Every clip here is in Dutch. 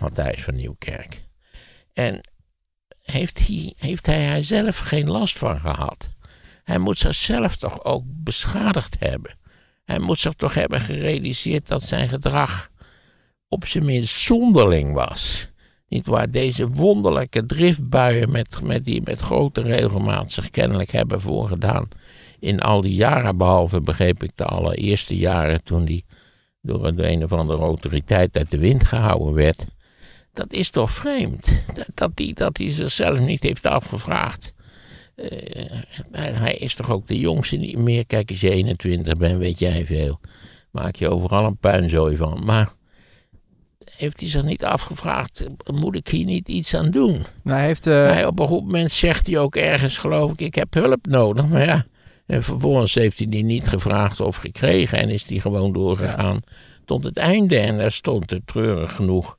Matthijs van Nieuwkerk. En heeft hij, heeft hij, zelf geen last van gehad? Hij moet zichzelf toch ook beschadigd hebben? Hij moet zich toch hebben gerealiseerd dat zijn gedrag op zijn minst zonderling was? Niet waar deze wonderlijke driftbuien met, met die met grote regelmaat zich kennelijk hebben voorgedaan. In al die jaren, behalve begreep ik de allereerste jaren toen die door een of andere autoriteit uit de wind gehouden werd. Dat is toch vreemd dat hij dat die zichzelf niet heeft afgevraagd. Eh, hij is toch ook de jongste niet meer. Kijk, als je 21 bent, weet jij veel. Maak je overal een puinzooi van. Maar heeft hij zich niet afgevraagd, moet ik hier niet iets aan doen? Nou, hij heeft, eh, op een goed moment zegt hij ook ergens, geloof ik, ik heb hulp nodig. Maar ja, en vervolgens heeft hij die niet gevraagd of gekregen en is die gewoon doorgegaan tot het einde. En daar stond er treurig genoeg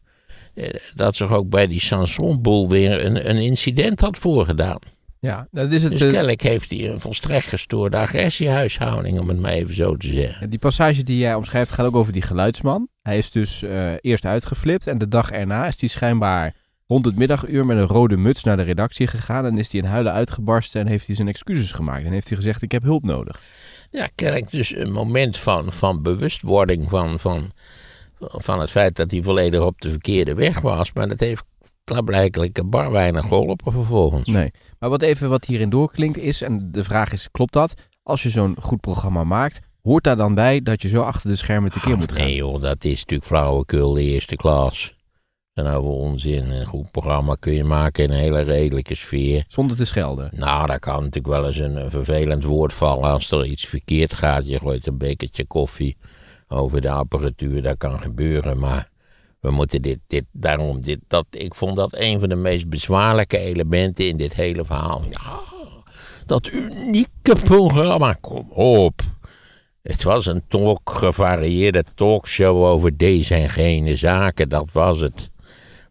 eh, dat zich ook bij die Sanson Boel weer een, een incident had voorgedaan. Ja, dat is het. Dus eh, kennelijk heeft hij een volstrekt gestoorde agressiehuishouding, om het maar even zo te zeggen. Die passage die jij omschrijft gaat ook over die geluidsman. Hij is dus eh, eerst uitgeflipt en de dag erna is hij schijnbaar rond het middaguur met een rode muts naar de redactie gegaan. En is hij in huilen uitgebarsten en heeft hij zijn excuses gemaakt. En heeft hij gezegd, ik heb hulp nodig. Ja, kennelijk dus een moment van, van bewustwording van... van van het feit dat hij volledig op de verkeerde weg was. Maar dat heeft klaarblijkelijk bar weinig geholpen vervolgens. Nee, maar wat even wat hierin doorklinkt is, en de vraag is, klopt dat? Als je zo'n goed programma maakt, hoort daar dan bij dat je zo achter de schermen tekeer moet gaan? Nee joh, dat is natuurlijk flauwekul de eerste klas. En nou over onzin. Een goed programma kun je maken in een hele redelijke sfeer. Zonder te schelden. Nou, dat kan natuurlijk wel eens een, een vervelend woord vallen als er iets verkeerd gaat. Je gooit een bekertje koffie over de apparatuur, dat kan gebeuren, maar we moeten dit, dit, daarom dit, dat, ik vond dat een van de meest bezwaarlijke elementen in dit hele verhaal. Ja, dat unieke programma, kom op. Het was een talk, gevarieerde talkshow over deze en gene zaken, dat was het.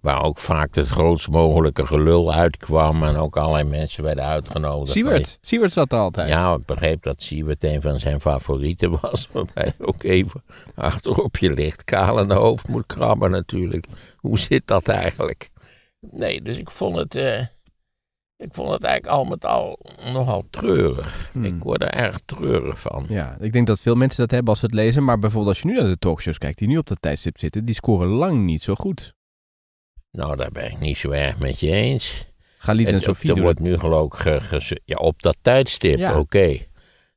Waar ook vaak het grootst mogelijke gelul uitkwam. En ook allerlei mensen werden uitgenodigd. Siewert, Siewert zat er altijd. Ja, ik begreep dat Siewert een van zijn favorieten was. Waarbij ook even achterop je ligt. kale hoofd moet krabben natuurlijk. Hoe zit dat eigenlijk? Nee, dus ik vond het... Eh, ik vond het eigenlijk al met al nogal treurig. Hmm. Ik word er erg treurig van. Ja, ik denk dat veel mensen dat hebben als ze het lezen. Maar bijvoorbeeld als je nu naar de talkshows kijkt die nu op dat tijdstip zitten, die scoren lang niet zo goed. Nou, daar ben ik niet zo erg met je eens. Galit en, Er wordt nu geloof ik ja, op dat tijdstip, oké. Okay.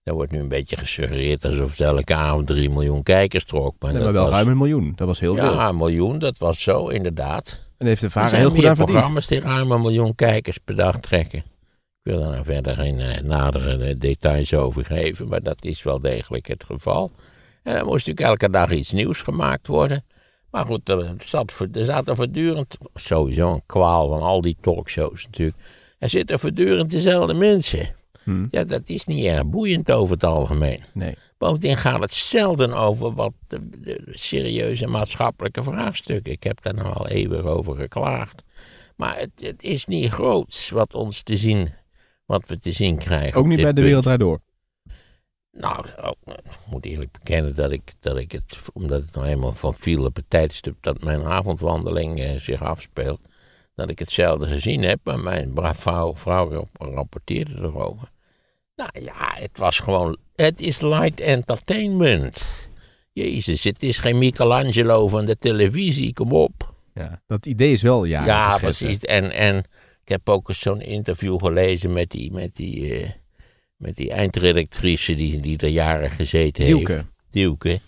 Er wordt nu een beetje gesuggereerd alsof het elke avond 3 miljoen kijkers trok. Maar, dat maar wel ruim een miljoen, dat was heel ja, veel. Ja, een miljoen, dat was zo inderdaad. En heeft de vader heel goed programma's die ruim een miljoen kijkers per dag trekken. Ik wil daar nou verder geen uh, nadere details over geven, maar dat is wel degelijk het geval. En er moest natuurlijk elke dag iets nieuws gemaakt worden. Maar goed, eh, er, zat, er zaten voortdurend, sowieso een kwaal van al die talkshows natuurlijk. Er zitten voortdurend dezelfde mensen. Hmm. Ja, dat is niet erg boeiend over het algemeen. Nee. Bovendien gaat het zelden over wat de, serieuze maatschappelijke vraagstukken. Ik heb daar nou al eeuwig over geklaagd. Maar het, het, is niet groots wat ons te zien, wat we te zien krijgen. Ook niet bij de wereld daardoor. Nou, eh, ik moet eerlijk bekennen dat ik, dat ik het, omdat het nou eenmaal van viel op het tijdstip dat mijn avondwandeling eh, zich afspeelt, dat ik hetzelfde gezien heb. Maar mijn vrouw, vrouw rapporteerde erover. Nou ja, het was gewoon, het is light entertainment. Jezus, het is geen Michelangelo van de televisie, kom op. Ja, dat idee is wel, ja. Ja, precies. En, en ik heb ook eens zo'n interview gelezen met die, met die... Eh, met die eindredactrice die, die er jaren gezeten heeft. Dieuke,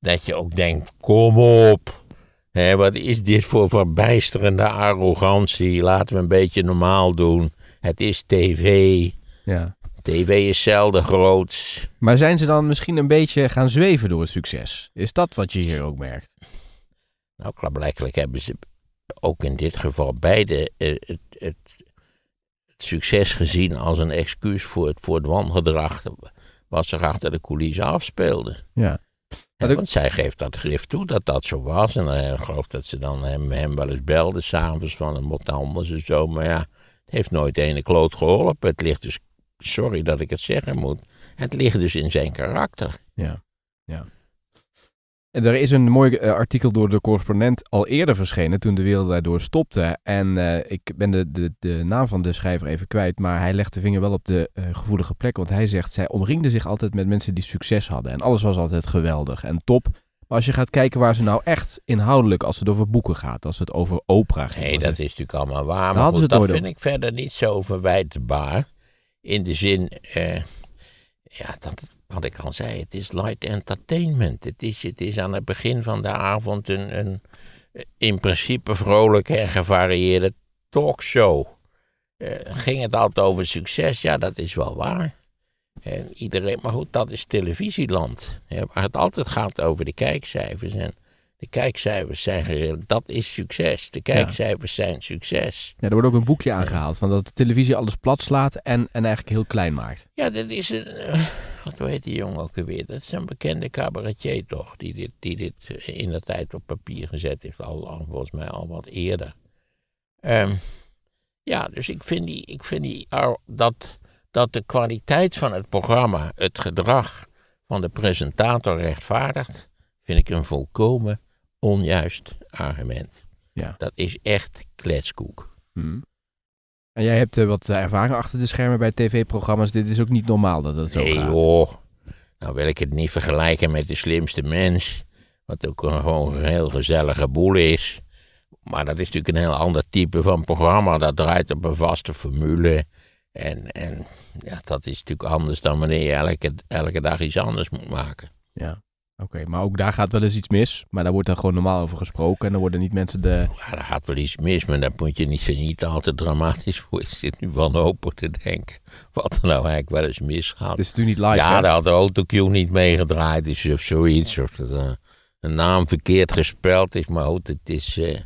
Dat je ook denkt, kom op. Hè, wat is dit voor verbijsterende arrogantie? Laten we een beetje normaal doen. Het is tv. Ja. TV is zelden groot. Maar zijn ze dan misschien een beetje gaan zweven door het succes? Is dat wat je hier ook merkt? Nou, klaarblijkelijk hebben ze ook in dit geval beide eh, het, het, succes gezien als een excuus voor het, voor het wangedrag wat zich achter de coulissen afspeelde. Ja. want zij geeft dat grif toe dat dat zo was. En eh, ik geloof dat ze dan hem, hem wel eens belde s'avonds van een mot anders en zo. Maar ja, het heeft nooit ene kloot geholpen. Het ligt dus, sorry dat ik het zeggen moet, het ligt dus in zijn karakter. Ja, ja. En er is een mooi eh, artikel door de correspondent al eerder verschenen toen de wereld daardoor stopte. En eh, ik ben de, de, de naam van de schrijver even kwijt, maar hij legt de vinger wel op de eh, gevoelige plek. Want hij zegt, zij omringde zich altijd met mensen die succes hadden. En alles was altijd geweldig en top. Maar als je gaat kijken waar ze nou echt inhoudelijk, als het over boeken gaat, als het over opera gaat. Nee, dat is natuurlijk allemaal waar. Maar dat vind ik verder niet zo verwijtbaar. In de zin, ja, dat, wat ik al zei, het is light entertainment. Het is, het is aan het begin van de avond een, een in principe vrolijke en gevarieerde talkshow. Eh, ging het altijd over succes? Ja, dat is wel waar. En iedereen, maar goed, dat is televisieland. waar het altijd gaat over de kijkcijfers. En de kijkcijfers zijn dat is succes. De kijkcijfers zijn succes. Ja, er wordt ook een boekje aangehaald van dat de televisie alles plat slaat en, en eigenlijk heel klein maakt. Ja, dat is een. Eh, eigenlijk, die jongen ook weer? Dat is een bekende cabaretier toch, die dit, die dit eh, in de tijd op papier gezet heeft, al, volgens mij al wat eerder. Ehm, ja, dus ik vind, die, ik vind die, dat, dat de kwaliteit van het programma het gedrag van de presentator rechtvaardigt, vind ik een volkomen onjuist argument. Ja. Dat is echt kletskoek. Hmm. En jij hebt eh, wat eh, ervaring achter de schermen bij tv-programma's. Dit is ook niet normaal dat het zo nee, gaat. Nou wil ik het niet vergelijken met de slimste mens. Wat ook gewoon een heel gezellige boel is. Maar dat is natuurlijk een heel ander type van programma. Dat draait op een vaste formule. En, en ja, dat is natuurlijk anders dan wanneer je elke, elke dag iets anders moet maken. Ja. Oké, maar ook daar gaat wel eens iets mis. Maar daar wordt dan gewoon normaal over gesproken. En dan worden niet mensen de. Ja, daar gaat wel iets mis, maar daar moet je niet, niet al te dramatisch voor. Ik zit nu van open te denken. Wat er nou eigenlijk wel eens misgaat. Het is natuurlijk niet live. Ja, daar had de autocue niet meegedraaid is dus of zoiets. Of dat eh, een naam verkeerd gespeld is. Maar goed, het is. Eh,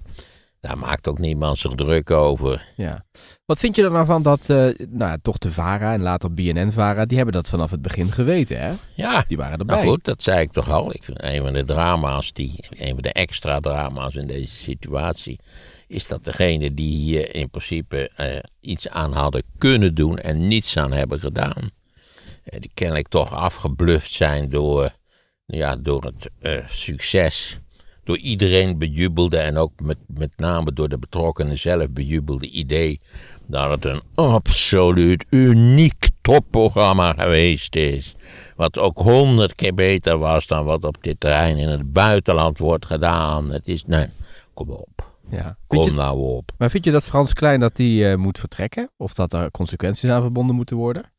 daar maakt ook niemand zich druk over. Ja. Wat vind je er nou van dat uh, nou, toch de VARA en later BNN-VARA, die hebben dat vanaf het begin geweten, hè? Ja. Die waren erbij. Nou goed, dat zei ik toch al. Ik een van de drama's, die, een van de extra drama's in deze situatie, is dat degene die hier in principe eh, iets aan hadden kunnen doen en niets aan hebben gedaan, eh, die kennelijk toch afgebluft zijn door, ja, door het succes door iedereen bejubelde en ook met, met name door de betrokkenen zelf bejubelde idee dat het een absoluut uniek topprogramma geweest is. Wat ook honderd keer beter was dan wat op dit terrein in het buitenland wordt gedaan. Het is, nee, kom op. Ja. Kom nou op. Maar vind je dat Frans Klein dat die eh, moet vertrekken? Of dat er consequenties aan verbonden moeten worden?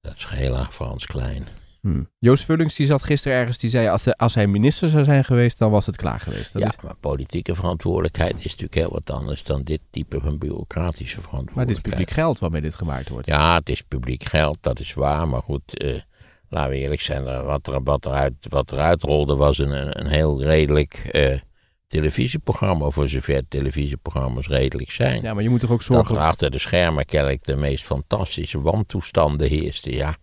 Dat is heel erg Frans Klein. Hmm. Joost Vullings die zat gisteren ergens, die zei als, als hij minister zou zijn geweest, dan was het klaar geweest. Dat ja, is... maar politieke verantwoordelijkheid is natuurlijk heel wat anders dan dit type van bureaucratische verantwoordelijkheid. Maar het is publiek geld waarmee dit gemaakt wordt. Ja, het is publiek geld, dat is waar. Maar goed, eh, laten we eerlijk zijn, wat, er, wat, eruit, wat rolde was een, een heel redelijk... Eh, televisieprogramma, voor zover televisieprogramma's redelijk zijn. Ja, maar je moet toch ook zorgen... Dat achter de schermen kennelijk de meest fantastische wantoestanden heersten, ja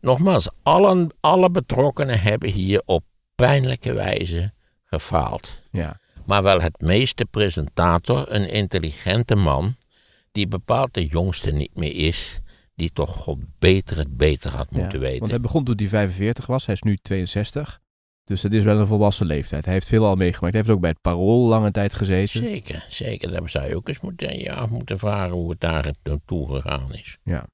nogmaals, allen, alle betrokkenen hebben hier op pijnlijke wijze gefaald. Ja. Maar wel het meeste presentator, een intelligente man, die bepaald de jongste niet meer is, die toch God beter het beter had moeten weten. Want hij begon toen hij 45 was, hij is nu 62. Dus dat is wel een volwassen leeftijd. Hij heeft veel al meegemaakt. Hij heeft ook bij het Parool lange tijd gezeten. Zeker, zeker. Daar zou je ook eens moeten, ja, moeten vragen hoe het daar naartoe gegaan is. Ja.